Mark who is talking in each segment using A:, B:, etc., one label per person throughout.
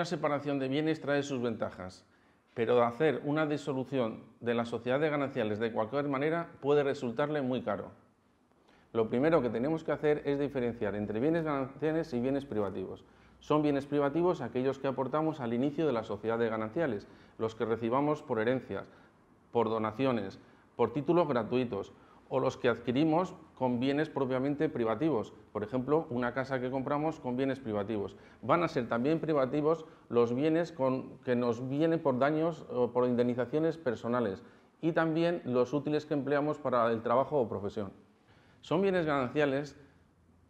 A: una separación de bienes trae sus ventajas, pero hacer una disolución de la sociedad de gananciales de cualquier manera puede resultarle muy caro. Lo primero que tenemos que hacer es diferenciar entre bienes gananciales y bienes privativos. Son bienes privativos aquellos que aportamos al inicio de la sociedad de gananciales, los que recibamos por herencias, por donaciones, por títulos gratuitos, o los que adquirimos con bienes propiamente privativos. Por ejemplo, una casa que compramos con bienes privativos. Van a ser también privativos los bienes que nos vienen por daños o por indemnizaciones personales y también los útiles que empleamos para el trabajo o profesión. Son bienes gananciales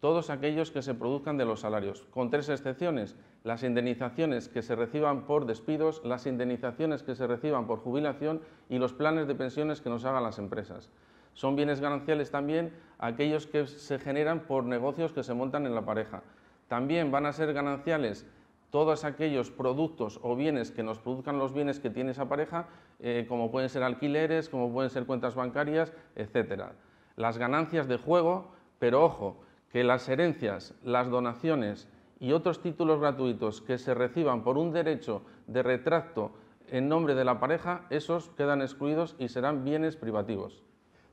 A: todos aquellos que se produzcan de los salarios, con tres excepciones, las indemnizaciones que se reciban por despidos, las indemnizaciones que se reciban por jubilación y los planes de pensiones que nos hagan las empresas. Son bienes gananciales también aquellos que se generan por negocios que se montan en la pareja. También van a ser gananciales todos aquellos productos o bienes que nos produzcan los bienes que tiene esa pareja, eh, como pueden ser alquileres, como pueden ser cuentas bancarias, etcétera. Las ganancias de juego, pero ojo, que las herencias, las donaciones y otros títulos gratuitos que se reciban por un derecho de retracto en nombre de la pareja, esos quedan excluidos y serán bienes privativos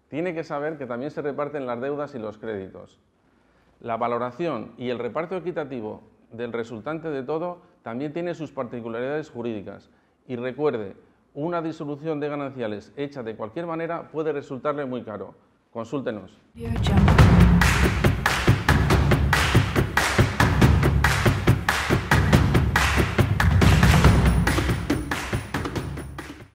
A: tiene que saber que también se reparten las deudas y los créditos. La valoración y el reparto equitativo del resultante de todo también tiene sus particularidades jurídicas. Y recuerde, una disolución de gananciales hecha de cualquier manera puede resultarle muy caro. Consúltenos.